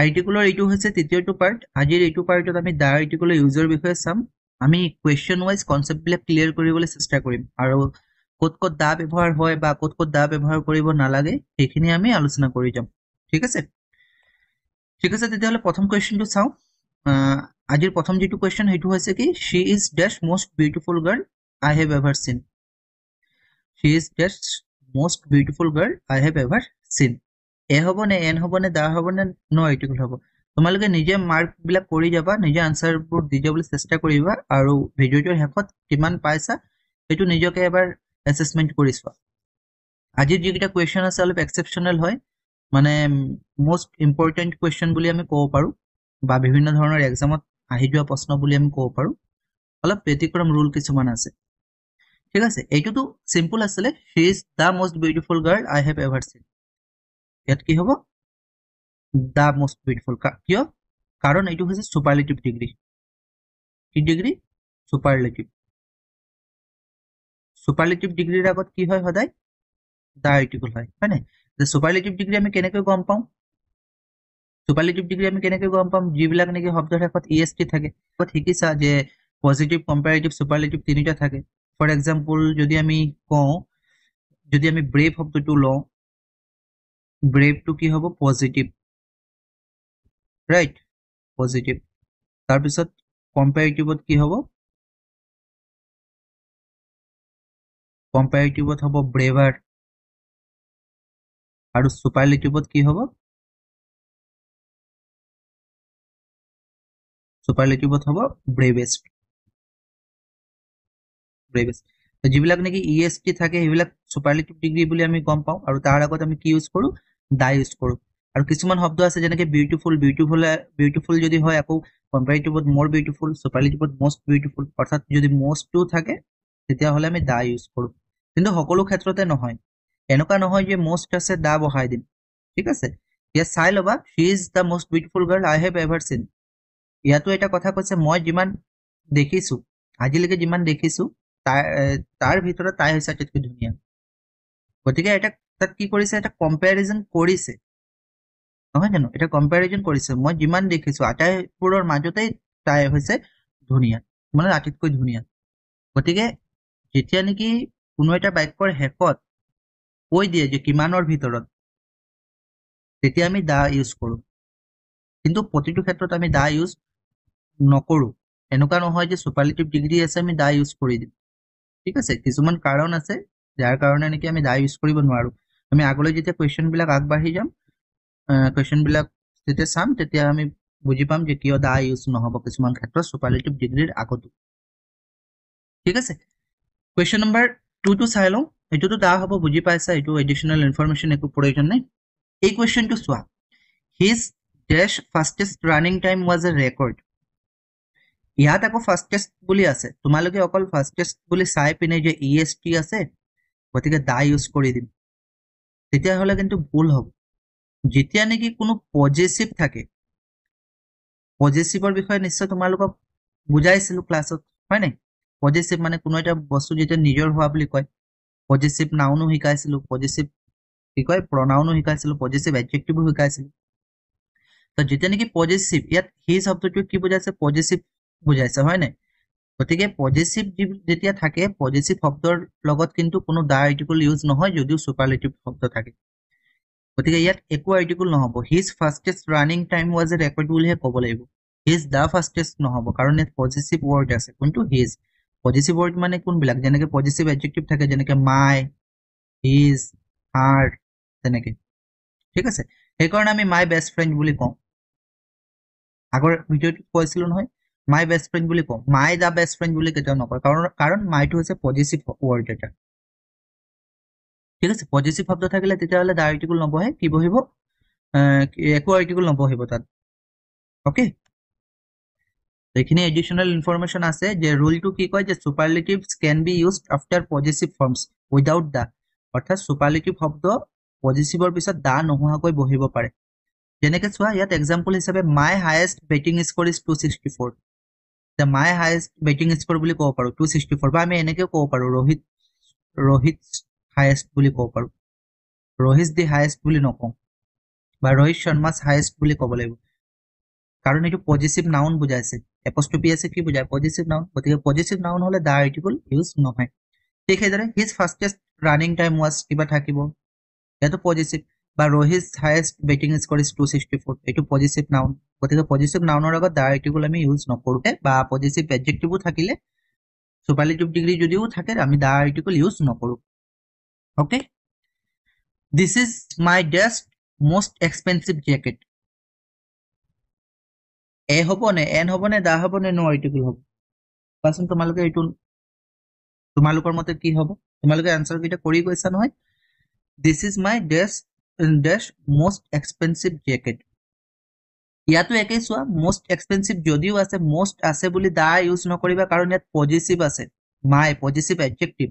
আৰ্টিকুলৰ এইটো হৈছে তৃতীয়টো পাৰ্ট আজিৰ এইটো পাৰ্টত আমি দা আৰ্টিকুলৰ ইউজৰ বিষয়ে চাম আমি কুৱেশ্যন ৱাইজ কনচেপ্টবিলাক ক্লিয়াৰ কৰিবলৈ চেষ্টা কৰিম আৰু ক'ত ক'ত দা ব্যৱহাৰ হয় বা ক'ত ক'ত দা ব্যৱহাৰ কৰিব নালাগে সেইখিনি আমি আলোচনা কৰি যাম ঠিক আছে ঠিক আছে তেতিয়াহ'লে প্ৰথম কুৱেশ্যনটো চাওঁ আজিৰ প্ৰথম যিটো কুৱেশ্যন সেইটো হৈছে কি শ্বি ইজ ডেষ্ট most beautiful girl I have ever seen she is ডেষ্ট most beautiful girl I have ever seen এ হ'ব নে এন হ'ব নে দা হ'ব নে ন এইটো হ'ব তোমালোকে নিজে মাৰ্কবিলাক কৰি যাবা নিজে আনচাৰবোৰ দি যাবলৈ চেষ্টা কৰিবা আৰু ভিডিঅ'টোৰ শেষত কিমান পাইছা সেইটো নিজকে এবাৰ এছেচমেণ্ট কৰি চোৱা আজিৰ যিকেইটা কুৱেশ্যন আছে অলপ এক্সেপশ্যনেল হয় মানে মষ্ট ইম্পৰ্টেণ্ট কুৱেশ্যন বুলি আমি ক'ব পাৰোঁ বা বিভিন্ন ধৰণৰ এক্সামত আহি যোৱা প্ৰশ্ন বুলি আমি ক'ব পাৰোঁ অলপ ব্যতিক্ৰম ৰুল কিছুমান আছে ঠিক আছে এইটোতো চিম্পুল আছিলে he is the most beautiful girl I have ever seen ইয়াত কি হ'ব দা মষ্ট বিউটিফুল কিয় কাৰণ এইটো হৈছে চুপাৰলেটিভ ডিগ্ৰী কি ডিগ্ৰী চুপাৰলেটিভ ছুপাৰলেটিভ ডিগ্ৰীৰ আগত কি হয় সদায় দা আৰ্টিকুল হয় হয়নে যে ছুপাৰলেটিভ ডিগ্ৰী আমি কেনেকৈ গম পাওঁ চুপাৰলেটিভ ডিগ্ৰী আমি কেনেকৈ গম পাম যিবিলাক নেকি শব্দৰ শেষত ই এছ টি থাকে ক'ত শিকিছা যে পজিটিভ কম্পেৰেটিভ চুপাৰলেটিভ তিনিটা থাকে ফৰ এক্সাম্পল যদি আমি কওঁ যদি আমি ব্ৰেভ শব্দটো লওঁ ব্ৰেভ টো কি হ'ব পজিটিভ ৰাইট পজিটিভ তাৰপিছত কম্পেৰিটিভত কি হ'ব কম্পেৰিটিভত হ'ব ব্ৰেভাৰ আৰু চুপাৰলেটিভত কি হ'ব চুপাৰলেটিভত হ'ব ব্ৰেভেষ্ট যিবিলাক নেকি ই এছ টি থাকে সেইবিলাক চুপাৰলেটিভ ডিগ্ৰী বুলি আমি গম পাওঁ আৰু তাৰ আগত আমি কি ইউজ কৰোঁ ডাই ইউজ কৰোঁ আৰু কিছুমান শব্দ আছে যেনেকৈ বিউটিফুল বিউটিফুল বিউটিফুল যদি হয় আকৌ কম্পাৰিটিভত মৰ বিউটিফুল ছুপাৰলিটিভত মষ্ট বিউটিফুল অৰ্থাৎ যদি মষ্টটো থাকে তেতিয়াহ'লে আমি দা ইউজ কৰোঁ কিন্তু সকলো ক্ষেত্ৰতে নহয় এনেকুৱা নহয় যে মষ্ট আছে দা বহাই দিম ঠিক আছে ইয়াত চাই ল'বা he is the most beautiful girl I have ever seen ইয়াতো এটা কথা কৈছে মই যিমান দেখিছোঁ আজিলৈকে যিমান দেখিছোঁ তাৰ তাৰ ভিতৰত তাই হৈছে আটাইতকৈ ধুনীয়া গতিকে এটা তাত কি কৰিছে এটা কম্পেৰিজন কৰিছে নহয় জানো এটা কম্পেৰিজন কৰিছে মই যিমান দেখিছো আটাইবোৰৰ মাজতে তাই হৈছে ধুনীয়া মানে আটাইতকৈ ধুনীয়া গতিকে যেতিয়া নেকি কোনো এটা বাক্যৰ শেষত কৈ দিয়ে যে কিমানৰ ভিতৰত তেতিয়া আমি দা ইউজ কৰোঁ কিন্তু প্ৰতিটো ক্ষেত্ৰত আমি দা ইউজ নকৰোঁ এনেকুৱা নহয় যে ছুপাৰলেটিভ ডিগ্ৰী আছে আমি দা ইউজ কৰি দিম ঠিক আছে কিছুমান কাৰণ আছে যাৰ কাৰণে নেকি আমি দা ইউজ কৰিব নোৱাৰোঁ আমি আগলৈ যেতিয়া কুৱেশ্যনবিলাক আগবাঢ়ি যাম কুৱেশ্যনবিলাক যেতিয়া চাম তেতিয়া আমি বুজি পাম যে কিয় দা ইউজ নহ'ব কিছুমান ক্ষেত্ৰত ছুপাৰলেটিভ ডিগ্ৰীৰ আগতো ঠিক আছে কুৱেশ্যন নম্বৰ টুটো চাই লওঁ এইটোতো দা হ'ব বুজি পাইছা এইটো এডিশ্যনেল ইনফৰ্মেশ্যন একো প্ৰয়োজন নাই এই কুৱেশ্যনটো চোৱা his the fastest running time was a record ইয়াত আকৌ ফাষ্টেষ্ট বুলি আছে তোমালোকে অকল ফাষ্টেষ্ট বুলি চাই পিনে যে ই এছ টি আছে গতিকে দা ইউজ কৰি দিম তেতিয়াহ'লে কিন্তু ভুল হ'ব যেতিয়া নেকি কোনো পজিটিভ থাকে পজিটিভৰ বিষয়ে নিশ্চয় তোমালোকক বুজাইছিলো ক্লাছত হয় নাই পজিটিভ মানে কোনো এটা বস্তু যেতিয়া নিজৰ হোৱা বুলি কয় পজিটিভ নাউনো শিকাইছিলো পজিটিভ কি কয় প্ৰনাউনো শিকাইছিলো পজিটিভ এডজেক্টিভো শিকাইছিলো তো যেতিয়া নেকি পজিটিভ ইয়াত সেই শব্দটো কি বুজাইছে পজিটিভ বুজাইছে হয় নাই গতিকে পজিটিভ যেতিয়া থাকে পজিটিভ শব্দৰ লগত কিন্তু কোনো দা আৰ্টিকল ইউজ নহয় যদিও চুপাৰলেটিভ শব্দ থাকে গতিকে ইয়াত একো আৰ্টিকল নহ'ব his fastest running time was a record বুলিহে ক'ব লাগিব হিজ দা ফাষ্টেষ্ট নহ'ব কাৰণ ইয়াত পজিটিভ ৱৰ্ড আছে কোনটো হিজ পজিটিভ ৱৰ্ড মানে কোনবিলাক যেনেকৈ পজিটিভ এডজেক্টিভ থাকে যেনেকৈ মাই হিজ হাৰ্ট তেনেকৈ ঠিক আছে সেইকাৰণে আমি মাই বেষ্ট ফ্ৰেণ্ড বুলি কওঁ আগৰ ভিডিঅ'টো কৈছিলোঁ নহয় মাই বেষ্ট ফ্ৰেণ্ড বুলি কওঁ মাই দ্য বেষ্ট ফ্ৰেণ্ড বুলি কেতিয়াও নকয় কাৰণ কাৰণ মাইটো হৈছে পজিটিভ ৱৰ্ড এটা ঠিক আছে পজিটিভ শব্দ থাকিলে তেতিয়াহ'লে দ্য আৰ্টিকুল নবহে কি বহিব একো আৰ্টিকুল নবহিব তাত অ'কে এইখিনি এডিশ্যনেল ইনফৰমেশ্যন আছে যে ৰুলটো কি কয় যে superlative can be use after positive forms without the অৰ্থাৎ ছুপাৰলেটিভ শব্দ পজিটিভৰ পিছত দা নোহোৱাকৈ বহিব পাৰে যেনেকৈ চোৱা ইয়াত এক্সাম্পল হিচাপে my highest batting score is two sixty four the my highest batting score বুলি ক'ব পাৰোঁ টু ছিক্সটি ফ'ৰ বা আমি এনেকৈ ক'ব পাৰোঁ ৰোহিত ৰোহিত হায়েষ্ট বুলি ক'ব পাৰোঁ ৰোহিত দি হায়েষ্ট বুলি নকওঁ বা ৰোহিত শৰ্মাছ হায়েষ্ট বুলি ক'ব লাগিব কাৰণ এইটো পজিটিভ নাউন বুজাইছে এপষ্টপি আছে কি বুজায় পজিটিভ নাউন গতিকে পজিটিভ নাউন হ'লে দা আৰ্টিকল ইউজ নহয় ঠিক সেইদৰে his fastest running time was কিবা থাকিব ইয়াতো পজিটিভ বা Rohit highest batting score is two sixty four এইটো পজিটিভ নাউন গতিকে পজিটিভ নাউনৰ আগত দা আৰ্টিকল আমি ইউজ নকৰোঁ বা পজিটিভ এডজেক্টিভো থাকিলে চুপাৰিটিভ ডিগ্ৰী যদিও থাকে আমি দা আৰ্টিকল ইউজ নকৰোঁ okay this is my best most expensive jacket a হ'বনে এন হ'বনে দা হ'বনে ন' আৰ্টিকল হ'ব কোৱাচোন তোমালোকে এইটো তোমালোকৰ মতে কি হ'ব তোমালোকে এনচাৰকেইটা কৰি গৈছা নহয় দিছ is my ডেষ্ট ডেষ্ট most expensive jacket ইয়াতো একেই চোৱা মোষ্ট এক্সপেন্সিভ যদিও আছে মোষ্ট আছে বুলি দা ইউজ নকৰিবা কাৰণ ইয়াত পজিটিভ আছে মাই পজিটিভ এডজেক্টিভ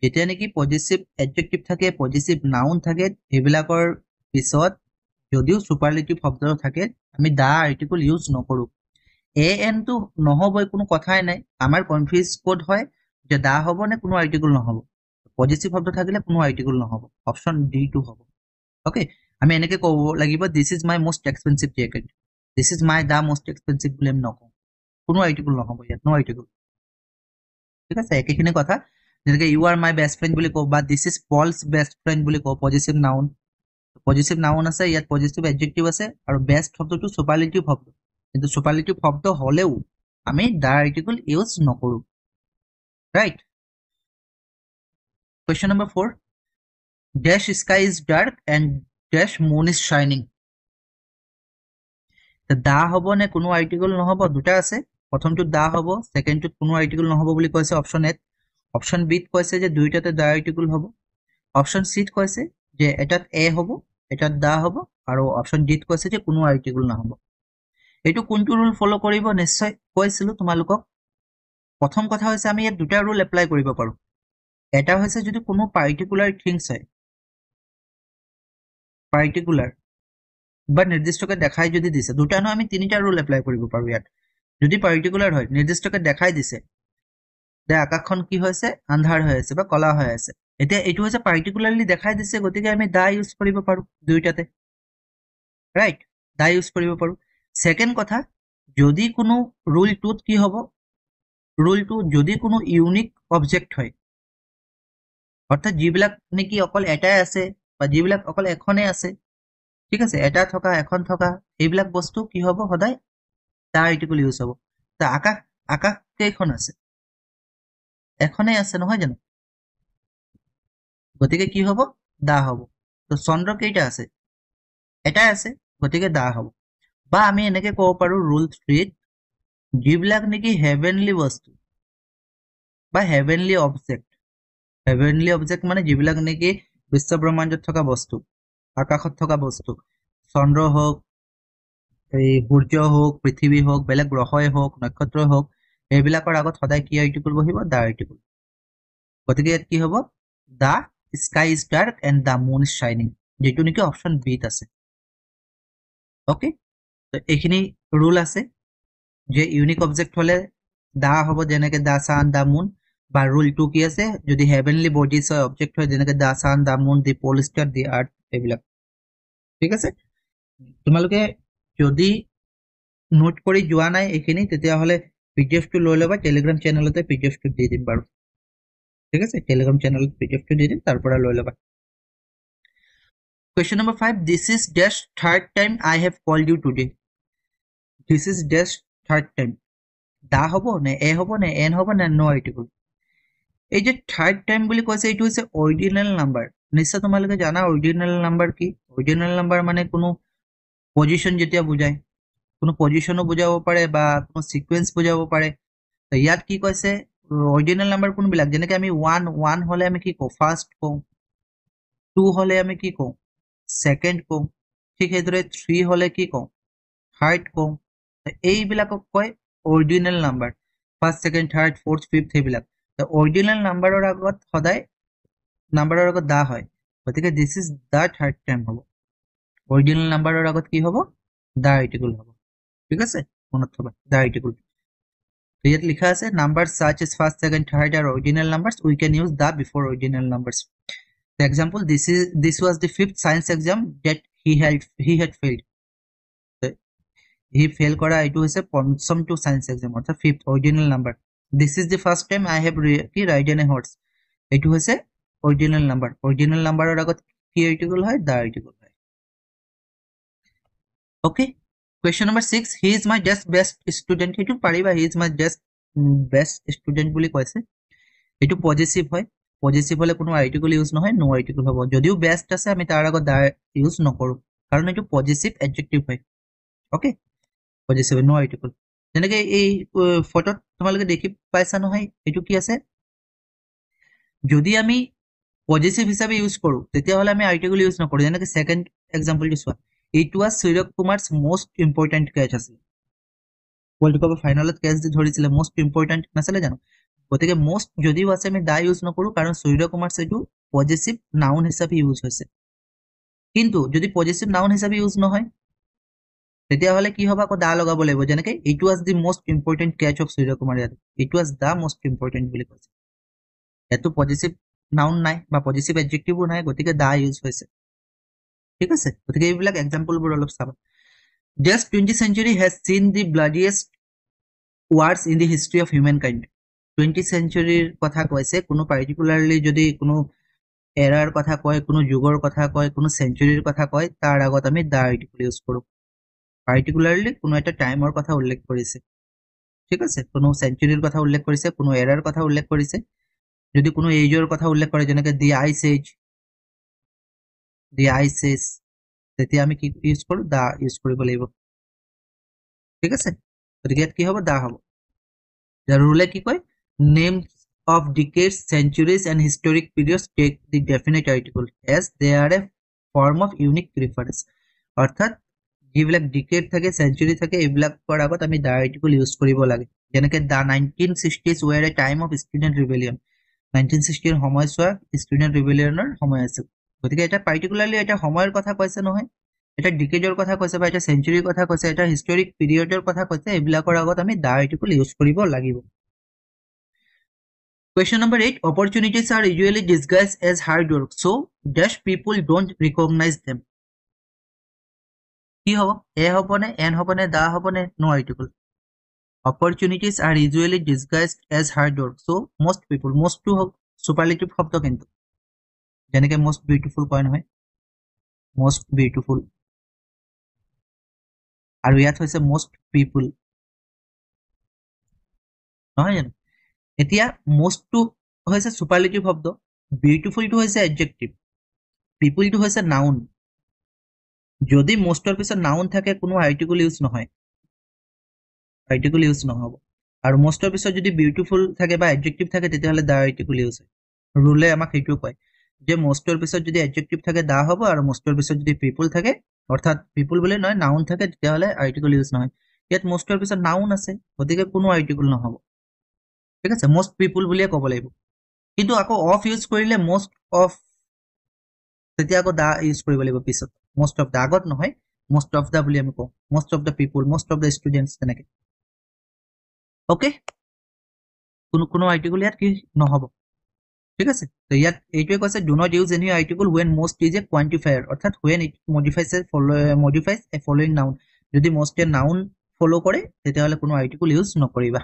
যেতিয়া নেকি পজিটিভ এডজেক্টিভ থাকে পজিটিভ নাউন থাকে সেইবিলাকৰ পিছত যদিও ছুপাৰলেটিভ শব্দ থাকে আমি দা আৰ্টিকল ইউজ নকৰোঁ এ এনটো নহ'বই কোনো কথাই নাই আমাৰ কনফিউজ ক'ড হয় যে দা হ'ব নে কোনো আৰ্টিকল নহ'ব পজিটিভ শব্দ থাকিলে কোনো আৰ্টিকল নহ'ব অপশ্যন ডিটো হ'ব অ'কে আমি এনেকে ক'ব লাগিব this is my most expensive jacket this is my the most expensive বুলি আমি নকওঁ কোনো আৰ্টিকল নহ'ব ইয়াত ন' আৰ্টিকল ঠিক আছে একেখিনি কথা যেনেকে you are my best friend বুলি কওঁ বা this is Paul's best friend বুলি কওঁ পজিটিভ নাউন পজিটিভ নাউন আছে ইয়াত পজিটিভ এডজেক্টিভ আছে আৰু বেষ্ট শব্দটো চুপাৰলিটিভ শব্দ কিন্তু চুপাৰলিটিভ শব্দ হ'লেও আমি দা আৰ্টিকল ইউজ নকৰোঁ right question number four the sky is dark and moon is shining the হ'ব নে কোনো আৰ্টিকল নহ'ব দুটা আছে প্ৰথমটোত দা হ'ব ছেকেণ্ডটোত কোনো আৰ্টিকল নহ'ব বুলি কৈছে অপশ্যন এত অপশ্যন বিত কৈছে যে দুইটাতে দা আৰ্টিকল হ'ব অপশ্যন চিত কৈছে যে এটাত এ হ'ব এটাত দা হ'ব আৰু অপশ্যন ডিত কৈছে যে কোনো আৰ্টিকল নহ'ব এইটো কোনটো ৰুল ফ'ল' কৰিব নিশ্চয় কৈছিলোঁ তোমালোকক প্ৰথম কথা হৈছে আমি ইয়াত দুটা ৰুল এপ্লাই কৰিব পাৰো এটা হৈছে যদি কোনো পাৰ্টিকুলাৰ থিংছ হয় পাৰ্টিকুলাৰ বা নিৰ্দিষ্টকৈ দেখাই যদি দিছে দুটা নহয় আমি তিনিটা ৰুল এপ্লাই কৰিব পাৰোঁ ইয়াত যদি পাৰ্টিকুলাৰ হয় নিৰ্দিষ্টকৈ দেখাই দিছে যে আকাশখন কি হৈছে আন্ধাৰ হৈ আছে বা কলা হৈ আছে এতিয়া এইটো হৈছে পাৰ্টিকুলাৰলি দেখাই দিছে গতিকে আমি দা ইউজ কৰিব পাৰোঁ দুয়োটাতে ৰাইট দা ইউজ কৰিব পাৰোঁ ছেকেণ্ড কথা যদি কোনো টুত কি হ'ব ৰুলটো যদি কোনো ইউনিক অবজেক্ট হয় অৰ্থাৎ যিবিলাক নেকি অকল এটাই আছে বা যিবিলাক অকল এখনে আছে ঠিক আছে এটা থকা এখন থকা এইবিলাক বস্তু কি হ'ব সদায় তাৰ আৰ্টিকল ইউজ হ'ব তা আকাশ আকাশ কেইখন আছে এখনে আছে নহয় জানো গতিকে কি হ'ব দা হ'ব তো চন্দ্ৰ কেইটা আছে এটাই আছে গতিকে দা হ'ব বা আমি এনেকে ক'ব পাৰো ৰুল থ্ৰীত যিবিলাক নেকি হেভেনলি বস্তু বা হেভেনলি অবজেক্ট হেভেনলি অবজেক্ট মানে যিবিলাক নেকি বিশ্ব ব্ৰহ্মাণ্ডত থকা বস্তু আকাশত থকা বস্তু চন্দ্ৰ হওক এই সূৰ্য হওক পৃথিৱী হওক বেলেগ গ্ৰহই হওক নক্ষত্ৰই হওক এইবিলাকৰ আগত সদায় কি আয়ত্তি কৰিব আহিব দা আয়ত্তি কৰিব গতিকে ইয়াত কি হ'ব the sky is dark and the moon is শ্বাইনিং যিটো নেকি অপশ্যন বিত আছে অ'কে তো এইখিনি ৰুল আছে যে ইউনিক অবজেক্ট হ'লে দা হ'ব যেনেকৈ দা চান দা মুন বা ৰুল টু কি আছে যদি হেভেনলি বডিজ হয় অবজেক্ট হয় যেনেকে দা চান দা মুন দি পল দি আৰ্থ এইবিলাক ঠিক আছে তোমালোকে যদি নোট কৰি যোৱা নাই এইখিনি তেতিয়াহ'লে পিডিএফটো লৈ ল'বা টেলিগ্ৰাম চেনেলতে পিডিএফটো দি দিম বাৰু ঠিক আছে টেলিগ্ৰাম চেনেলত পিডিএফটো দি দিম তাৰ পৰা লৈ ল'বা Question number five. This is just third time I have called you today. This is just third time the হব নে এ হব নে এন হব নে ন আর্টিকল এই যে থাৰ্ড টাইম বুলি কৈছে এইটো হৈছে অৰিজিনেল নাম্বাৰ নিশ্চয় তোমালোকে জানা অৰিজিনেল নাম্বাৰ কি অৰিজিনেল নাম্বাৰ মানে কোনো পজিশ্যন যেতিয়া বুজায় কোনো পজিশ্যনো বুজাব পাৰে বা কোনো চিকুৱেঞ্চ বুজাব পাৰে ইয়াত কি কৈছে অৰিজিনেল নাম্বাৰ কোনবিলাক যেনেকে আমি ওৱান ওৱান হলে আমি কি কওঁ ফাৰ্ষ্ট কওঁ টু হলে আমি কি কওঁ ছেকেণ্ড কওঁ ঠিক সেইদৰে থ্ৰী হলে কি কওঁ থাৰ্ড কওঁ এইবিলাকক কয় original number first second third fourth fifth এইবিলাক দ্য অৰিজিনেল নাম্বাৰৰ আগত সদায় নাম্বাৰৰ আগত দা হয় গতিকে this is the third time হ'ব অৰিজিনেল নাম্বাৰৰ আগত কি হ'ব দা আৰ্টিকুল হ'ব ঠিক আছে মনত থবা দ্য আৰ্টিকুল ইয়াত লিখা আছে নাম্বাৰ চাৰ্চ ইজ ফাৰ্ষ্ট ছেকেণ্ড থাৰ্ড আৰু original number we can use the before original number example example this is this was the fifth science exam he held he had had failed. He fail কৰা এইটো হৈছে পঞ্চমটো science exam অৰ্থাৎ fifth original number this is the first time I have কি ridden এ horse এইটো হৈছে original number original নাম্বাৰৰ আগত কি আৰ্টিকল হয় দ্য আৰ্টিকল হয় okay question number six he is my just best student সেইটো পাৰিবা he is my just best student বুলি কৈছে এইটো পজিটিভ হয় পজিটিভ হ'লে কোনো আৰ্টিকল ইউজ নহয় ন' আৰ্টিকল হ'ব যদিও বেষ্ট আছে আমি তাৰ আগত দ্য ইউজ নকৰোঁ কাৰণ এইটো পজিটিভ এডজেক্টিভ হয় অ'কে পজিটিভ ন' আৰ্টিকল যেনেকৈ এই ফটোত তোমালোকে দেখি পাইছা নহয় এইটো কি আছে যদি আমি পজিটিভ হিচাপে ইউজ কৰোঁ তেতিয়াহ'লে আমি আৰ্টিকুল ইউজ নকৰোঁ যেনেকৈ ছেকেণ্ড এক্সাম্পলটো চোৱা এইটো আজ Suryakumar's most important catch আছিল ৱৰ্ল্ড কাপৰ ফাইনেলত কেচ দি ধৰিছিলে মষ্ট ইম্পৰ্টেণ্ট নাছিলে জানো গতিকে মষ্ট যদিও আছে আমি দা ইউজ নকৰোঁ কাৰণ সূৰ্য কুমাৰ্ছ এইটো পজিটিভ নাউন হিচাপে ইউজ হৈছে কিন্তু যদি পজিটিভ নাউন হিচাপে ইউজ নহয় তেতিয়াহ'লে কি হ'ব আকৌ দা লগাব লাগিব যেনেকে it was the most important catch of Surya Kumar Yadav it was the most important বুলি কৈছে ইয়াতো পজিটিভ নাউন নাই বা পজিটিভ এডজেক্টিভো নাই গতিকে দা ইউজ হৈছে ঠিক আছে গতিকে এইবিলাক এক্সাম্পলবোৰ অলপ চাবা just twenty century has seen the bloodiest wars in the history of humankind twenty চেঞ্চুৰীৰ কথা কৈছে কোনো পাৰ্টিকুলাৰলি যদি কোনো এৰাৰ কথা কয় কোনো যুগৰ কথা কয় কোনো চেঞ্চুৰীৰ কথা কয় তাৰ আগত আমি দা আৰ্টিকুল ইউজ কৰোঁ পার্টিকুলারলি কোনো একটা টাইমৰ কথা উল্লেখ কৰিছে ঠিক আছে কোনো চেঞ্চুৰীৰ কথা উল্লেখ কৰিছে কোনো এৰাৰ কথা উল্লেখ কৰিছে যদি কোনো এইজৰ কথা উল্লেখ কৰে যেনেকে the ice age the ice age তেতিয়া আমি কি ইউজ কৰো দা ইউজ কৰিব লাগিব ঠিক আছে গতিকে ইয়াত কি হ'ব দা হ'ব ৰুলে কি কয় names of decades centuries and historic periods take the definite article as they are a form of unique preference অৰ্থাৎ যিবিলাক ডিকেট থাকে চেঞ্চুৰি থাকে এইবিলাক কৰাৰ আগত আমি ডাইৰেক্টিকল ইউজ কৰিব লাগে যেনেকে the nineteen sixties were a time of student rebellion nineteen ছিক্সটিৰ সময়ছোৱা ষ্টুডেণ্ট ৰিভেলিয়নৰ সময় আছে গতিকে এটা পাৰ্টিকুলাৰলি এটা সময়ৰ কথা কৈছে নহয় এটা ডিকেটৰ কথা কৈছে বা এটা চেঞ্চুৰীৰ কথা কৈছে এটা হিষ্টৰিক পিৰিয়ডৰ কথা কৈছে এইবিলাকৰ আগত আমি ডাইৰেক্টিকল ইউজ কৰিব লাগিব question number eight opportunities are usually disguised as hard work so' dash people don't recognize them কি হ'ব এ হ'বনে এন হ'বনে দা হ'বনে ন' আই টুপল opportunities are usually disguised as hard work so' most people মষ্টটো হওক ছুপাৰলেটিভ শব্দ কিন্তু যেনেকৈ মষ্ট বিউটিফুল কয় নহয় মষ্ট বিউটিফুল আৰু ইয়াত হৈছে মষ্ট পিপুল নহয় জানো এতিয়া টু হৈছে ছুপাৰলেটিভ শব্দ বিউটিফুল বিউটিফুলটো হৈছে এডজেক্টিভ পিপুলটো হৈছে নাউন যদি মষ্টৰ পিছত নাউন থাকে কোনো আৰ্টিকল ইউজ নহয় আৰ্টিকল ইউজ নহ'ব আৰু মষ্টৰ পিছত যদি বিউটিফুল থাকে বা এডজেক্টিভ থাকে তেতিয়াহ'লে দা আৰ্টিকল ইউজ হয় ৰুলে আমাক সেইটোও কয় যে মষ্টৰ পিছত যদি এডজেক্টিভ থাকে দা হ'ব আৰু মষ্টৰ পিছত যদি পিপুল থাকে অৰ্থাৎ পিপুল বুলি নহয় নাউন থাকে তেতিয়াহ'লে আৰ্টিকল ইউজ নহয় ইয়াত মষ্টৰ পিছত নাউন আছে গতিকে কোনো আৰ্টিকল নহ'ব ঠিক আছে মষ্ট পিপুল বুলিয়ে ক'ব লাগিব কিন্তু আকৌ অফ ইউজ কৰিলে মষ্ট অফ তেতিয়া আকৌ দা ইউজ কৰিব লাগিব পিছত মষ্ট অফ দ্য আগত নহয় মষ্ট অফ দ্য বুলি আমি কওঁ most of the people most of the students তেনেকে অ'কে কোনো কোনো আৰ্টিকল ইয়াত কি নহ'ব ঠিক আছে ইয়াত এইটোৱে কৈছে do not use any article when most is a quantifier অৰ্থাৎ ৱেন ইট মডিফাইজ এ ফল মডিফাইজ এ ফলোইং নাউন যদি মষ্ট এ নাউন ফল' কৰে তেতিয়াহ'লে কোনো আৰ্টিকল ইউজ নকৰিবা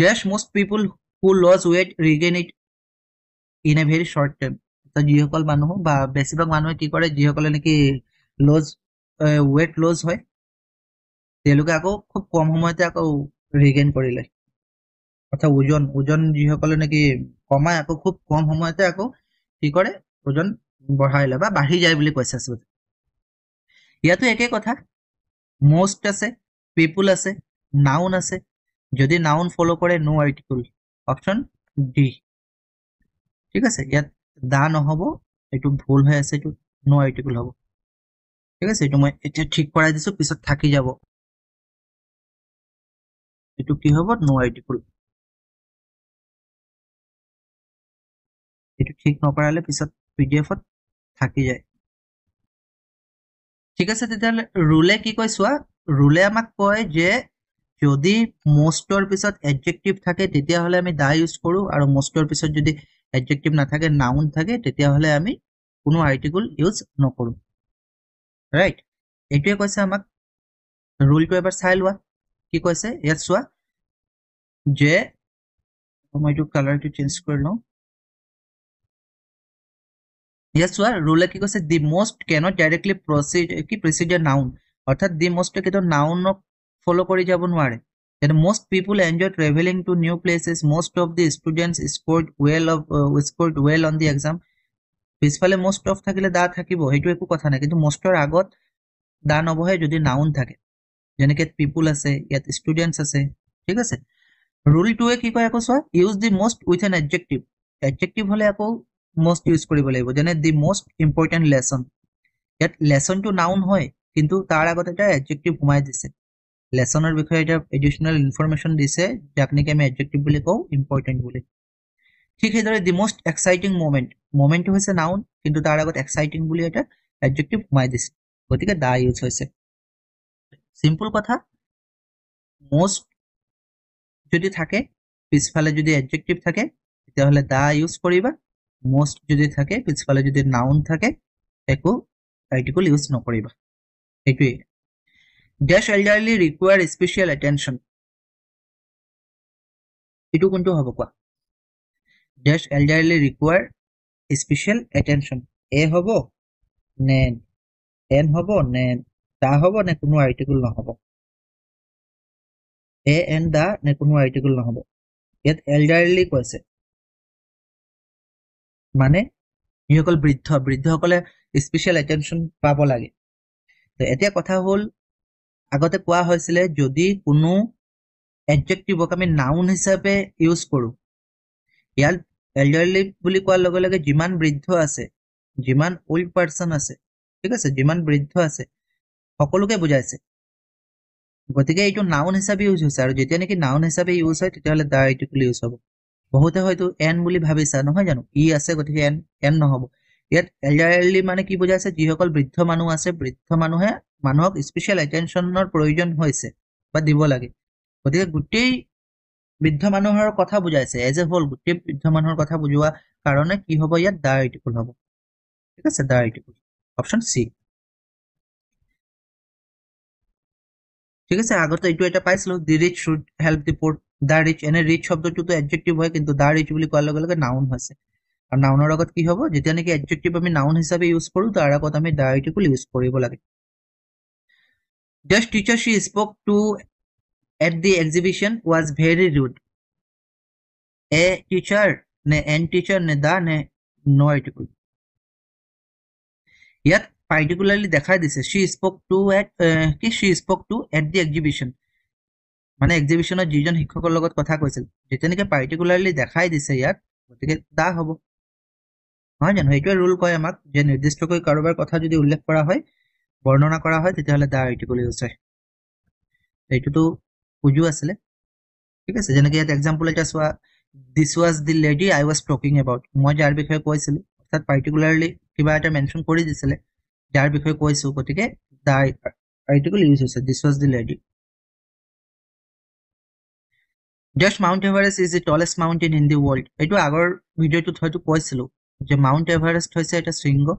dash most people who lose weight regain it in a very short time যিসকল মানুহ বা বেছিভাগ মানুহে কি কৰে যিসকলে নেকি লজ ৱেট লজ হয় তেওঁলোকে আকৌ খুব কম সময়তে আকৌ ৰিগেইন কৰিলে অৰ্থাৎ ওজন ওজন যিসকলে নেকি কমাই আকৌ খুব কম সময়তে আকৌ কি কৰে ওজন বঢ়াই লয় বা বাঢ়ি যায় বুলি কৈছে আচলতে ইয়াতো একে কথা মষ্ট আছে পিপুল আছে নাউন আছে যদি নাউন ফ'ল' কৰে নো আৰ্টিকুল অপশ্যন ডি ঠিক আছে ইয়াত দা নহব এইটো ভুল হৈ আছে এইটো ন আৰ্টিকল হ'ব ঠিক আছে এইটো মই এতিয়া ঠিক কৰাই দিছোঁ পিছত থাকি যাব এইটো কি হ'ব ন আৰ্টিকল এইটো ঠিক নকৰালে পিছত পি ডি এফত থাকি যায় ঠিক আছে তেতিয়াহ'লে ৰুলে কি কয় চোৱা ৰুলে আমাক কয় যে যদি মষ্টৰ পিছত এডজেক্টিভ থাকে তেতিয়াহ'লে আমি দা ইউজ কৰোঁ আৰু মষ্টৰ পিছত যদি adjective নাথাকে noun থাকে তেতিয়া হলে আমি কোনো article use নকৰো right এইটোৱে কৈছে আমাক rule টো এবাৰ চাই লোৱা কি কৈছে ইয়াত চোৱা যে মই এইটো color টো change কৰি লওঁ ইয়াত চোৱা rule কি কৈছে the most cannot directly proceed কি procedure noun অৰ্থাৎ the most কেতিয়াও noun ফলো কৰি যাব নোৱাৰে that most people enjoy traveling to new places most of the students scored well of uh, scored well on the exam পিছফালে most of থাকিলে the থাকিব সেইটো একো কথা নাই কিন্তু মোষ্টৰ আগত দা নবহে যদি নাউন থাকে যেনেকে পিপুল আছে ইয়াত ষ্টুডেণ্টছ আছে ঠিক আছে ৰুল টুৱে কি কয় আকৌ চোৱা use the most with an adjective adjective হ'লে আকৌ মষ্ট ইউজ কৰিব লাগিব যেনে দি মষ্ট ইম্পৰ্টেণ্ট লেচন ইয়াত লেচনটো নাউন হয় কিন্তু তাৰ আগতে এটা এডজেক্টিভ সোমাই দিছে লেচনৰ বিষয়ে এটা এডিশ্যনেল ইনফৰমেশ্যন দিছে যাক নেকি আমি এডজেক্টিভ বুলি কওঁ ইম্পৰ্টেণ্ট বুলি ঠিক সেইদৰে দি মষ্ট এক্সাইটিং মোমেণ্ট মোমেণ্টটো হৈছে নাউন কিন্তু তাৰ আগত এক্সাইটিং বুলি এটা এডজেক্টিভ সোমাই দিছে গতিকে দা ইউজ হৈছে চিম্পল কথা মষ্ট যদি থাকে পিছফালে যদি এডজেক্টিভ থাকে তেতিয়াহ'লে দা ইউজ কৰিবা মষ্ট যদি থাকে পিছফালে যদি নাউন থাকে একো আৰ্টিকল ইউজ নকৰিবা সেইটোৱেই ডেশ এল্ডাৰলি ৰিকুৱাৰ স্পেচিয়েল এটেনশ্যন এইটো কোনটো হ'ব কোৱা dash elderly require special attention a হ'ব নে এন হ'ব নে দা হ'ব নে কোনো আৰ্টিকল নহ'ব এ এন দা নে কোনো আৰ্টিকল নহ'ব ইয়াত এল্ডাৰলি কৈছে মানে যিসকল বৃদ্ধ বৃদ্ধসকলে স্পেচিয়েল এটেনশ্যন পাব লাগে এতিয়া কথা হ'ল আগতে কোৱা হৈছিলে যদি কোনো এডজেক্টিভক আমি নাউন হিচাপে ইউজ কৰোঁ ইয়াত এল্ডাৰলি বুলি কোৱাৰ লগে লগে যিমান বৃদ্ধ আছে যিমান অল্ড পাৰ্চন আছে ঠিক আছে যিমান বৃদ্ধ আছে সকলোকে বুজাইছে গতিকে এইটো নাউন হিচাপে ইউজ হৈছে আৰু যেতিয়া নেকি নাউন হিচাপে ইউজ হয় তেতিয়াহ'লে দা এইটো বুলি ইউজ হ'ব বহুতে হয়তো এন বুলি ভাবিছা নহয় জানো ই আছে গতিকে এন এন নহ'ব ইয়াত এল্ডাৰলি মানে কি বুজাইছে যিসকল বৃদ্ধ মানুহ আছে বৃদ্ধ মানুহে মানুহক স্পেচিয়েল এটেনশ্যনৰ প্ৰয়োজন হৈছে বা দিব লাগে গতিকে গোটেই বৃদ্ধ মানুহৰ কথা বুজাইছে এজ এ হ'ল গোটেই বৃদ্ধ মানুহৰ কথা বুজোৱা কাৰণে কি হ'ব ইয়াত ডায়েটিকুল হ'ব ঠিক আছে ডায়েটিকুল অপশ্যন চি ঠিক আছে আগতে এইটো এটা পাইছিলো the rich should help the poor the rich এনে ৰিচ শব্দটোতো এডজেক্টিভ হয় কিন্তু দা ৰিচ বুলি কোৱাৰ লগে লগে নাউন হৈছে আৰু নাউনৰ লগত কি হ'ব যেতিয়া নেকি এডজেক্টিভ আমি নাউন হিচাপে ইউজ কৰোঁ তাৰ আগত আমি ডায়েটিকুল ইউজ কৰিব লাগে just teacher she spoke to at the exhibition was very rude a teacher ne n teacher ne da ne no article yet particularly dekha dise she spoke to at ki uh, she spoke to at the exhibition মানে এক্সিবিশ্যনত যিজন শিক্ষকৰ লগত কথা কৈছিল যেতিয়া নেকি particularly দেখাই দিছে ইয়াত গতিকে দা হ'ব নহয় জানো সেইটোৱে ৰুল কয় আমাক যে নিৰ্দিষ্টকৈ কাৰোবাৰ কথা যদি উল্লেখ কৰা হয় বৰ্ণনা কৰা হয় তেতিয়াহ'লে দা আৰ্টিকল ইউজ হয় এইটোতো পুজো আছিলে ঠিক আছে যেনেকে ইয়াত এক্সাম্পল এটা চোৱা this was the lady I was talking about মই যাৰ বিষয়ে কৈছিলোঁ অৰ্থাৎ পাৰ্টিকুলাৰলি কিবা এটা মেনশ্যন কৰি দিছিলে যাৰ বিষয়ে কৈছোঁ গতিকে দ্য ইউজ হৈছে this was the lady just Mount Everest is the tallest mountain in the world এইটো আগৰ ভিডিঅ'টোত হয়তো কৈছিলোঁ যে মাউণ্ট এভাৰেষ্ট হৈছে এটা শৃংগ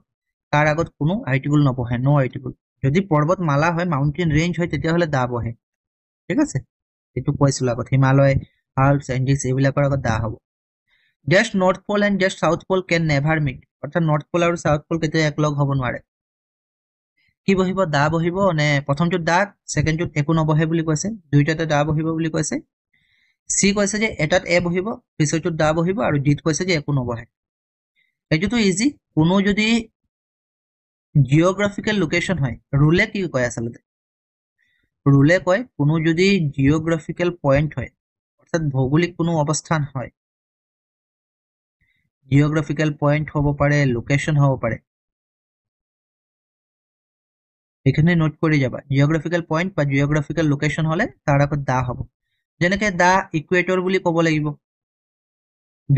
তাৰ আগত কোনো আইটিবুল নবহে ন আইটিবুল যদি পৰ্বত মালা হয় মাউণ্টেইন ৰেঞ্জ হয় তেতিয়াহ'লে দা বহে ঠিক আছে এইটো কৈছিলোঁ আগত হিমালয় আল্পছ এণ্ডিছ এইবিলাকৰ আগত দা হ'ব just North Pole and just South Pole can never meet অৰ্থাৎ নৰ্থ পল আৰু চাউথ পল কেতিয়াও একলগ হ'ব নোৱাৰে কি বহিব দা বহিব নে প্ৰথমটোত দা ছেকেণ্ডটোত একো নবহে বুলি কৈছে দুইটাতে দা বহিব বুলি কৈছে চি কৈছে যে এটাত এ বহিব পিছৰটোত দা বহিব আৰু ডিত কৈছে যে একো নবহে সেইটোতো ইজি কোনো যদি জিঅ'গ্ৰাফিকেল লোকেশ্যন হয় ৰুলে কি কয় আচলতে ৰুলে কয় কোনো যদি জিঅ'গ্ৰাফিকেল পইণ্ট হয় অৰ্থাৎ ভৌগোলিক কোনো অৱস্থান হয় জিঅ'গ্ৰাফিকেল পইণ্ট হ'ব পাৰে লোকেশ্যন হ'ব পাৰে এইখিনি নোট কৰি যাবা জিঅ'গ্ৰাফিকেল পইণ্ট বা জিঅ'গ্ৰাফিকেল লোকেশ্যন হ'লে তাৰ আগত দা হ'ব যেনেকে দা ইকুৱেটৰ বুলি ক'ব লাগিব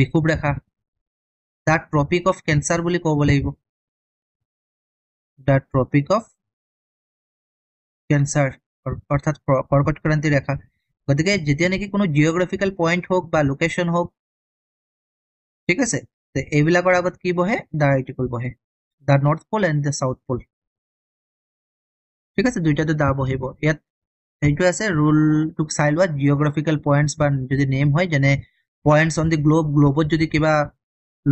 বিষুৱ ৰেখা দা ট্ৰপিক অফ কেঞ্চাৰ বুলি ক'ব লাগিব দ্য ট্ৰপিক অফ কেঞ্চাৰ অৰ্থাৎ কৰ্কট ক্ৰান্তি ৰেখা গতি যেতিয়া নেকি কোনো জিঅগ্ৰাফিকেল পইণ্ট হওক বা লোকেশ্যন হওক ঠিক আছে এইবিলাকৰ আগত কি বহে দ্য আৰ্টিকল বহে the North Pole and the South Pole ঠিক আছে দুইটাতে দা বহিব ইয়াত সেইটো আছে ৰুলটোক চাই লোৱা জিঅ'গ্ৰাফিকেল পইণ্টছ বা যদি নেম হয় যেনে পইণ্টছ অন দি গ্ল'ব গ্ল'বত যদি কিবা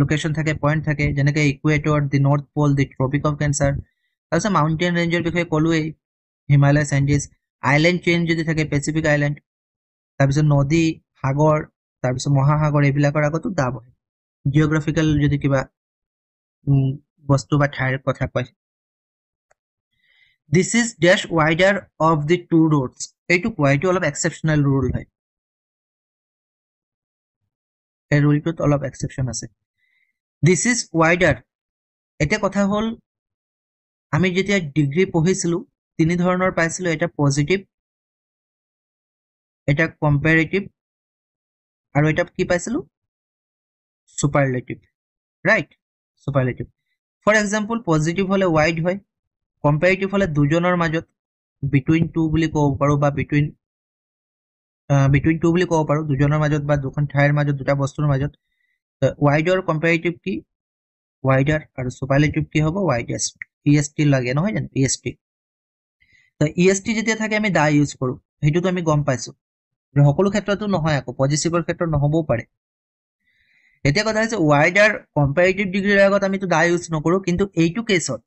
লোকেশ্যন থাকে পইণ্ট থাকে যেনেকৈ equator the North Pole the Tropic of Cancer তাৰপিছত মাউণ্টেইন ৰেঞ্জৰ বিষয়ে ক'লোৱেই হিমালয় চেণ্ডিজ আইলেণ্ড চেইন যদি থাকে পেচিফিক আইলেণ্ড তাৰপিছত নদী সাগৰ তাৰপিছত মহাসাগৰ এইবিলাকৰ আগতো দাম হয় জিঅ'গ্ৰাফিকেল যদি কিবা বস্তু বা ঠাইৰ কথা কয় this is dash wider of the two roads এইটো কোৱা এইটো অলপ এক্সেপশ্যনেল ৰুল হয় এই ৰুলটোত অলপ এক্সেপশ্যন আছে দিছ ইজ ৱাইডাৰ এতিয়া কথা হ'ল আমি যেতিয়া ডিগ্ৰী পঢ়িছিলোঁ তিনি ধৰণৰ পাইছিলোঁ এটা পজিটিভ এটা কম্পেৰেটিভ আৰু এটা কি পাইছিলোঁ superlative right superlative for example positive হ'লে ৱাইড হয় কম্পেৰেটিভ হ'লে দুজনৰ মাজত বিটুইন টু বুলি ক'ব পাৰোঁ বা বিটুইন বিটুইন টু বুলি ক'ব পাৰোঁ দুজনৰ মাজত বা দুখন ঠাইৰ মাজত দুটা বস্তুৰ মাজত ৱাইডৰ কম্পেৰেটিভ কি ৱাইডাৰ আৰু ছুপাৰলেটিভ কি হ'ব ৱাইডেষ্ট ইএসটি e লাগে নহয় জানো ইএসটি তো ইএসটি যেতিয়া থাকে আমি দা ইউজ কৰোঁ সেইটোতো আমি গম পাইছো সকলো ক্ষেত্ৰতো নহয় আকৌ পজিটিভৰ ক্ষেত্ৰত নহ'বও পাৰে এতিয়া কথা হৈছে ৱাইডাৰ কম্পেৰিটিভ ডিগ্ৰীৰ আগত আমিতো দা ইউজ নকৰো কিন্তু এইটো কেছত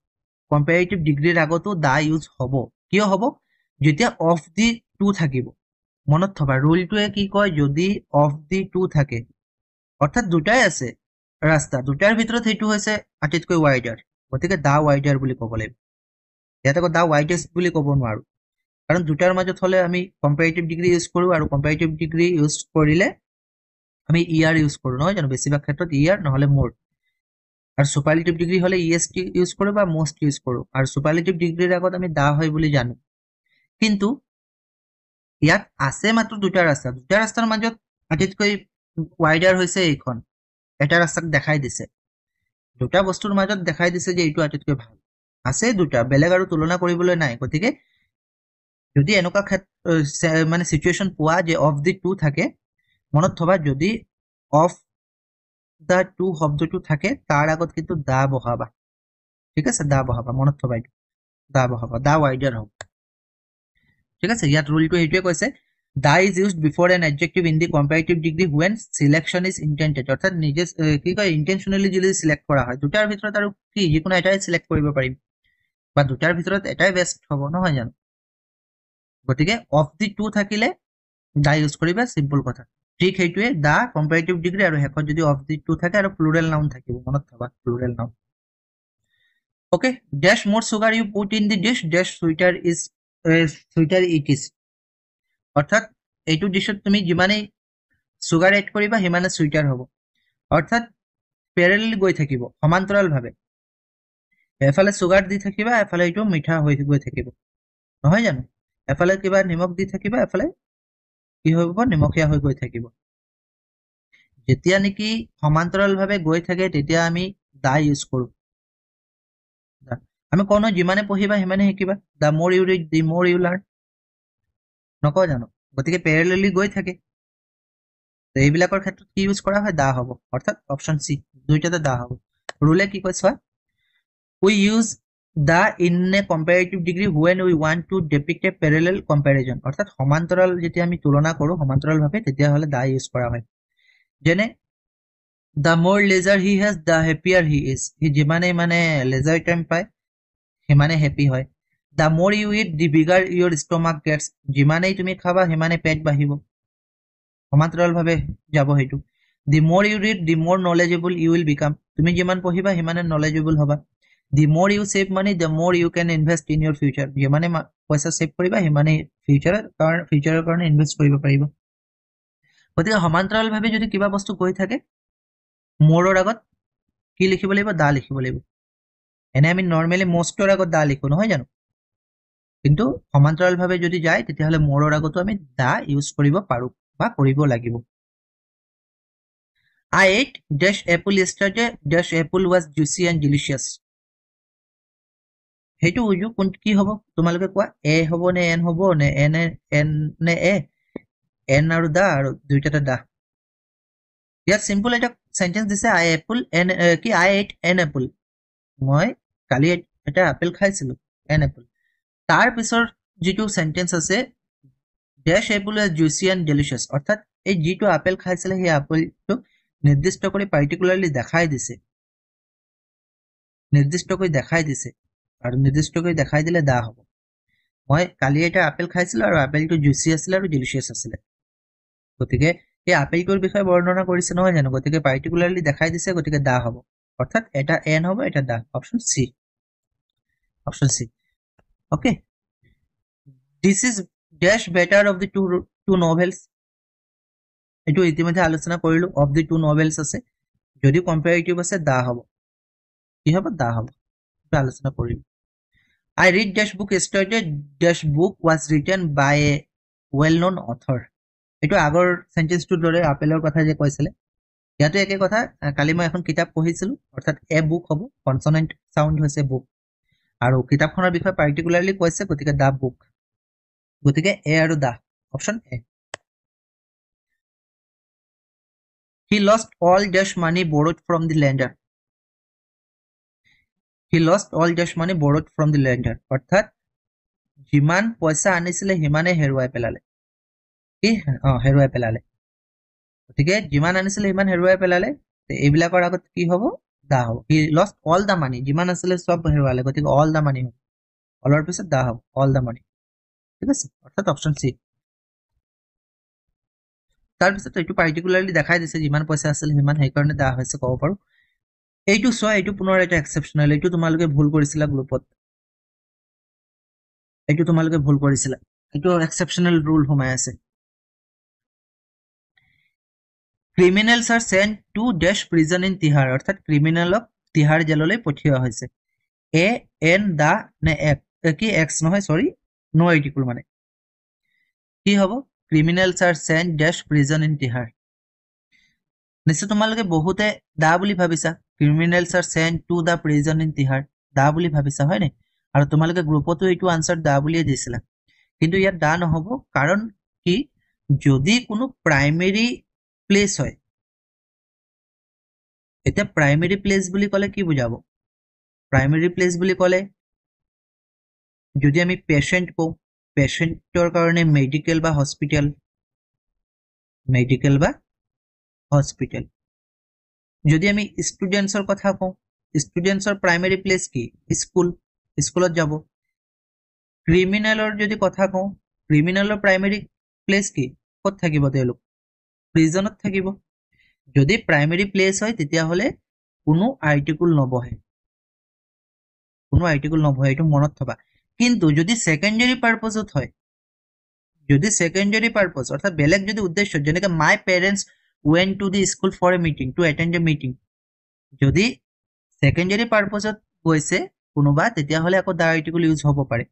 কম্পেৰিটিভ ডিগ্ৰীৰ আগতো দা ইউজ হ'ব কিয় হ'ব যেতিয়া অফ দি টু থাকিব মনত থবা ৰুলটোৱে কি কয় যদি অফ দি টু থাকে অৰ্থাৎ দুটাই আছে ৰাস্তা দুটাৰ ভিতৰত সেইটো হৈছে আটাইতকৈ ৱাইডাৰ গতিকে দা ৱাইডাৰ বুলি ক'ব লাগিব ইয়াত আকৌ দা ৱাইডেষ্ট বুলি ক'ব নোৱাৰোঁ কাৰণ দুটাৰ মাজত হ'লে আমি কম্পেৰিটিভ ডিগ্ৰী ইউজ কৰোঁ আৰু কম্পেৰিটিভ ডিগ্ৰী ইউজ কৰিলে আমি ইয়াৰ ইউজ কৰোঁ নহয় জানো বেছিভাগ ক্ষেত্ৰত ইয়াৰ e নহ'লে মোৰ আৰু চুপাৰলেটিভ ডিগ্ৰী হ'লে ই এছ টি ইউজ কৰোঁ বা মষ্ট ইউজ কৰোঁ আৰু চুপাৰলেটিভ ডিগ্ৰীৰ আগত আমি দা হয় বুলি জানো কিন্তু ইয়াত আছে মাত্ৰ দুটা ৰাস্তা দুটা ৰাস্তাৰ মাজত আটাইতকৈ ৱাইডাৰ হৈছে এইখন এটা ৰাস্তাক দেখাই দিছে দুটা বস্তুৰ মাজত দেখাই দিছে যে এইটো আটাইতকৈ ভাল আছে দুটা বেলেগ আৰু তুলনা কৰিবলৈ নাই গতিকে যদি এনেকুৱা ক্ষেত্ৰ মানে চিটুৱেশ্যন পোৱা যে অফ দি টু থাকে মনত থবা যদি অফ দ্য টু শব্দটো থাকে তাৰ আগত কিন্তু দা বহাবা ঠিক আছে দা বহাবা মনত থবা এইটো দা বহাবা দা ৱাইডাৰ হওক ঠিক আছে ইয়াত ৰুলটো সেইটোৱে কৈছে the is used before an adjective in the comparative degree when selection is intended অর্থাৎ নিজে কি কয় ইন্টেনশনালি যদি সিলেক্ট কৰা হয় দুটাৰ ভিতৰত আৰু কি যিকোনো এটাই চিলেক্ট কৰিব পাৰিম বা দুটাৰ ভিতৰত এটাই বেষ্ট হ'ব নহয় জানো গতিকে অফ দি টু থাকিলে দা ইউজ কৰিবা সিম্পল কথা ঠিক সেইটোৱে দা কম্পাৰেটিভ ডিগ্ৰী আৰু শেষত যদি অফ দি টু থাকে আৰু প্লুৰেল নাউন থাকিব মনত থবা plural noun okay dash more sugar you put in the dish dash sweeter is sweeter it is অৰ্থাৎ এইটো ডিছত তুমি যিমানেই চুগাৰ এড কৰিবা সিমানে চুইটাৰ হ'ব অৰ্থাৎ পেৰেল গৈ থাকিব সমান্তৰালভাৱে এফালে চুগাৰ দি থাকিবা এফালে এইটো মিঠা হৈ গৈ থাকিব নহয় জানো এফালে কিবা নিমখ দি থাকিবা এফালে কি হৈ পাব নিমখীয়া হৈ গৈ থাকিব যেতিয়া নেকি সমান্তৰালভাৱে গৈ থাকে তেতিয়া আমি দা ইউজ কৰোঁ আমি কওঁ নহয় যিমানে পঢ়িবা সিমানে শিকিবা দ্য মোৰ ইউ নকয় জানো গতিকে পেৰেলি গৈ থাকে এইবিলাকৰ ক্ষেত্ৰত কি ইউজ কৰা হয় দা হ'ব অৰ্থাৎ অপচন চি দুইটাতে দা হ'ব ৰুলে কি কৈছা we use the in a comparative degree when we ওৱান to depict a parallel comparison অৰ্থাৎ সমান্তৰাল যেতিয়া আমি তুলনা কৰোঁ সমান্তৰালভাৱে তেতিয়াহ'লে দা ইউজ কৰা হয় যেনে the more leisure he has the happier he is সি যিমানেই মানে লেজাৰ টাইম পায় সিমানেই হেপ্পী হয় the more you eat the bigger your stomach gets যিমানেই তুমি খাবা সিমানে পেট বাঢ়িব সমান্তৰালভাৱে যাব সেইটো দি মোৰ ইউ ৰিড দি মোৰ নলেজেবল ইউ উইল বিকাম তুমি যিমান পঢ়িবা সিমানে নলেজেবল হ'বা the more you save money the more you can invest in your future যিমানে পইচা ছেভ কৰিবা সিমানেই ফিউচাৰৰ কাৰণে ফিউচাৰৰ কাৰণে ইনভেষ্ট কৰিব পাৰিব গতিকে সমান্তৰালভাৱে যদি কিবা বস্তু কৈ থাকে মোৰৰ আগত কি লিখিব লাগিব দা লিখিব লাগিব এনে আমি নৰ্মেলি মষ্টৰ আগত দা লিখোঁ নহয় জানো কিন্তু সমান্তৰালভাৱে যদি যায় তেতিয়াহ'লে মোৰৰ আগতো আমি দা ইউজ কৰিব পাৰোঁ বা কৰিব লাগিব I ate dash apple started dash apple was juicy and delicious সেইটো উজু কোন কি হ'ব তোমালোকে কোৱা এ হ'ব নে এন হ'ব নে এনে এন নে এ এন আৰু দা আৰু দুইটাতে দা ইয়াত চিম্পুল এটা চেণ্টেঞ্চ দিছে আই এপুল এন কি আই এইট এন এপুল মই কালি এটা আপেল খাইছিলোঁ এন এপল তাৰ পিছৰ যিটো সেন্টেন্স আছে dash apple is juicy and delicious অৰ্থাৎ এই যিটো আপেল খাইছিলে সেই আপেলটোক নিৰ্দিষ্ট কৰি পাৰ্টিকুলাৰলি দেখাই দিছে নিৰ্দিষ্টকৈ দেখাই দিছে আৰু নিৰ্দিষ্টকৈ দেখাই দিলে দা হ'ব মই কালি এটা আপেল খাইছিলোঁ আৰু আপেলটো জুচি আছিলে আৰু ডেলিচিয়াছ আছিলে গতিকে এই আপেলটোৰ বিষয়ে বৰ্ণনা কৰিছে নহয় জানো গতিকে পাৰ্টিকুলাৰলি দেখাই দিছে গতিকে দা হ'ব অৰ্থাৎ এটা এন হ'ব এটা the option C option C okay this is dash better of the two two novels এইটো ইতিমধ্যে আলোচনা কৰিলো অফ দি টু নভেলছ আছে যদি কম্পেৰেটিভ আছে দা হ'ব কি হ'ব দা হ'ব আলোচনা কৰিম I read dash book started dash book was written by a well known author এইটো আগৰ চেণ্টেঞ্চটোৰ দৰে আপেলৰ কথা যে কৈছিলে ইয়াতো একে কথা কালি মই এখন কিতাপ পঢ়িছিলো অৰ্থাৎ এ বুক হ'ব কনচনেণ্ট চাউণ্ড হৈছে বুক আৰু কিতাপখনৰ বিষয়ে পাৰ্টিকুলাৰলি কৈছে গতিকে দা বুক গতিকে এ আৰু the option A he lost all dash money borrowed from the lender he lost all dash money borrowed from the lender অৰ্থাৎ যিমান পইচা আনিছিলে সিমানে হেৰুৱাই পেলালে কি অঁ হেৰুৱাই পেলালে গতিকে যিমান আনিছিলে সিমান হেৰুৱাই পেলালে এইবিলাকৰ আগত কি হ'ব দাহ হব he lost all the money যিমান আছিলে চব হেৰুৱালে গতিকে অল দ্য মানি হব অলৰ পিছত দাহ হব অল দ্য মানি ঠিক আছে অৰ্থাৎ অপশ্যন চি তাৰপিছত এইটো পাৰ্টিকুলাৰলি দেখাই দিছে যিমান পইচা আছিলে সিমান সেইকাৰণে দাহ হৈছে ক'ব পাৰোঁ এইটো চোৱা এইটো পুনৰ এটা এক্সেপশ্যনেল এইটো তোমালোকে ভুল কৰিছিলা গ্ৰুপত এইটো তোমালোকে ভুল কৰিছিলা এইটো এক্সেপচনেল ৰুল সোমাই আছে criminals are sent to dash prison in Tihar অৰ্থাৎ ক্ৰিমিনেলক তিহাৰ জেললৈ পঠিওৱা হৈছে এ এন দা নে কি এক্স নহয় চৰি ন' আৰ্টিকুল মানে কি হ'ব criminals are sent dash prison in Tihar নিশ্চয় তোমালোকে বহুতে দা বুলি ভাবিছা criminals are sent to the prison in Tihar the বুলি ভাবিছা হয়নে আৰু তোমালোকে গ্ৰুপতো এইটো আনচাৰ দা বুলিয়ে দিছিলা কিন্তু ইয়াত দা নহ'ব কাৰণ কি যদি কোনো প্ৰাইমেৰী প্লেস হয় এতিয়া প্ৰাইমেৰী প্লেচ বুলি ক'লে কি বুজাব প্ৰাইমেৰী প্লেচ বুলি ক'লে যদি আমি পেচেণ্ট কওঁ পেচেণ্টৰ কাৰণে মেডিকেল বা হস্পিটেল মেডিকেল বা হস্পিটেল যদি আমি ষ্টুডেণ্টছৰ কথা কওঁ ষ্টুডেণ্টছৰ প্ৰাইমেৰী প্লেচ কি স্কুল স্কুলত যাব ক্ৰিমিনেলৰ যদি কথা কওঁ ক্ৰিমিনেলৰ প্ৰাইমেৰী প্লেচ কি ক'ত থাকিব তেওঁলোক ৰিজনত থাকিব যদি প্ৰাইমেৰী প্লেচ হয় তেতিয়াহ'লে কোনো আৰ্টিকুল নবহে কোনো আৰ্টিকুল নবহে এইটো মনত থবা কিন্তু যদি ছেকেণ্ডেৰী পাৰ্পজত হয় যদি ছেকেণ্ডেৰী পাৰ্পজ অৰ্থাৎ বেলেগ যদি উদ্দেশ্য যেনেকে মাই পেৰেণ্টছ ৱেন to the school for a meeting to attend a meeting যদি ছেকেণ্ডেৰী পাৰ্পজত গৈছে কোনোবা তেতিয়াহ'লে আকৌ দা আৰ্টিকুল ইউজ হ'ব পাৰে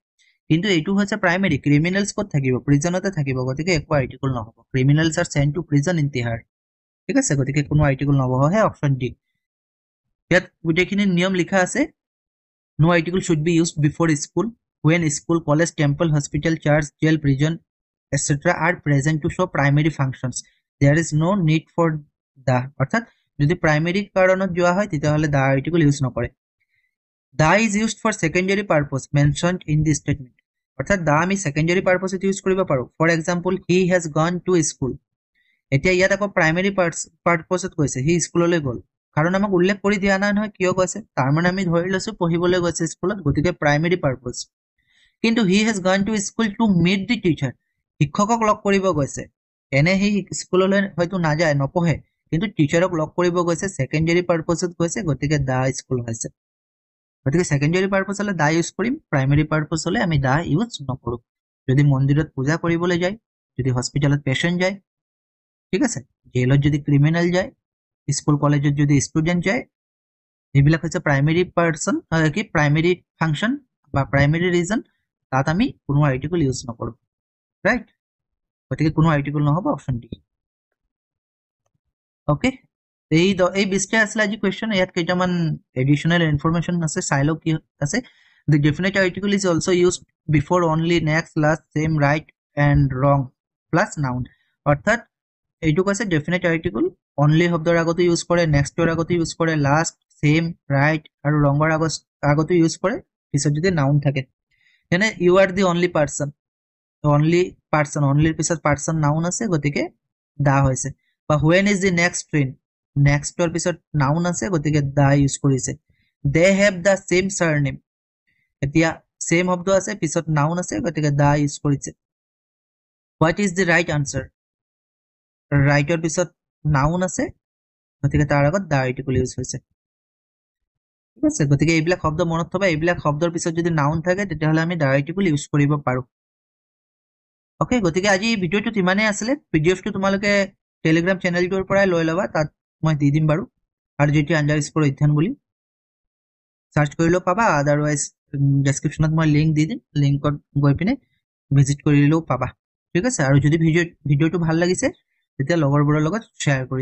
কিন্তু এইটো হৈছে প্ৰাইমেৰী ক্ৰিমিনেলছ ক'ত থাকিব প্ৰিজনতে থাকিব গতিকে একো আৰ্টিকল নহ'ব criminals are sent to prison in Tihar ঠিক আছে গতিকে কোনো আৰ্টিকল নবহ হে অপশ্যন ডি ইয়াত গোটেইখিনি নিয়ম লিখা আছে no article should be used before school when school college temple hospital church jail prison et cetera are present to show' primary functions there is no' need for the অৰ্থাৎ যদি primary কাৰণত যোৱা হয় তেতিয়াহ'লে দা আৰ্টিকল ইউজ নকৰে the is used for secondary purpose mention in the statement অর্থাৎ the আমি secondary পার্পাসত ইউজ করব পারো for example he has gone to school এটা ইয়াত আক প্রাইমারি পার্পাসত কৈছে হি স্কুললে গল কারণ আমাকে উল্লেখ করে দিয়া নাই নয় কিয় কৈছে তার মানে আমি ধরে লছো পড়বলে গেছে স্কুল গতি প্রাইমারি পার্পাস কিন্তু he has gone to school to meet the teacher শিক্ষকক লগ কৰিব গৈছে এনে সি স্কুললৈ হয়তো নাযায় নপঢ়ে কিন্তু টিচাৰক লগ কৰিব গৈছে ছেকেণ্ডেৰী পাৰ্পাসত গৈছে গতিকে দা স্কুল হয়েছে গতিকে সেকেন্ডারি পাৰ্পজ হ'লে দা ইউজ কৰিম প্ৰাইমেৰী পাৰ্পজ হ'লে আমি দা ইউজ নকৰোঁ যদি মন্দিৰত পূজা কৰিবলৈ যায় যদি হস্পিটেলত পেচেণ্ট যায় ঠিক আছে জেলত যদি ক্ৰিমিনেল যায় স্কুল কলেজত যদি ষ্টুডেণ্ট যায় এইবিলাক হৈছে প্ৰাইমেৰী পাৰ্চন কি প্ৰাইমেৰী ফাংচন বা প্ৰাইমেৰী ৰিজন তাত আমি কোনো আৰ্টিকল ইউজ নকৰোঁ ৰাইট গতিকে কোনো আৰ্টিকল নহ'ব অপশন ডি অ'কে এই এই বিশটা আছিলে আজি কুৱেশ্যন ইয়াত কেইটামান এডিশ্যনেল ইনফৰমেশ্যন আছে চাই লওক কি আছে the definite article is also' used before only next last same right and wrong plus noun অৰ্থাৎ এইটো কৈছে ডেফিনেট আৰ্টিকল অনলি শব্দৰ আগতো ইউজ কৰে নেক্সটৰ আগতো ইউজ কৰে লাষ্ট চেম ৰাইট আৰু ৰঙৰ আগত আগতো ইউজ কৰে পিছত যদি নাউন থাকে যেনে you are the only person only person অনলিৰ পিছত পাৰ্চন নাউন আছে গতিকে দা হৈছে বা when is the next train নেক্সটৰ পিছত নাউন আছে গতিকে দা ইউজ কৰিছে they have the same surname name same শব্দ আছে পিছত নাউন আছে গতিকে দা ইউজ কৰিছে what is the right answer ৰাইটৰ পিছত নাউন আছে গতিকে তাৰ আগত দা এইটো বুলি ইউজ হৈছে ঠিক আছে গতিকে এইবিলাক শব্দ মনত থবা এইবিলাক শব্দৰ পিছত যদি নাউন থাকে তেতিয়াহ'লে আমি দা এইটো বুলি ইউজ কৰিব পাৰোঁ অ'কে গতিকে আজি ভিডিঅ'টোত ইমানেই আছিলে পি ডি এফটো তোমালোকে টেলিগ্ৰাম চেনেলটোৰ পৰাই লৈ ল'বা তাত মই দি দিম বাৰু আৰু যেতিয়া আণ্ডাৰ স্কোৰ অধ্যয়ন বুলি চাৰ্চ কৰিলেও পাবা আদাৰৱাইজ ডেছক্ৰিপশ্যনত মই লিংক দি দিম লিংকত গৈ পিনে ভিজিট কৰিলেও পাবা ঠিক আছে আৰু যদি ভিডিঅ' ভিডিঅ'টো ভাল লাগিছে তেতিয়া লগৰবোৰৰ লগত শ্বেয়াৰ কৰি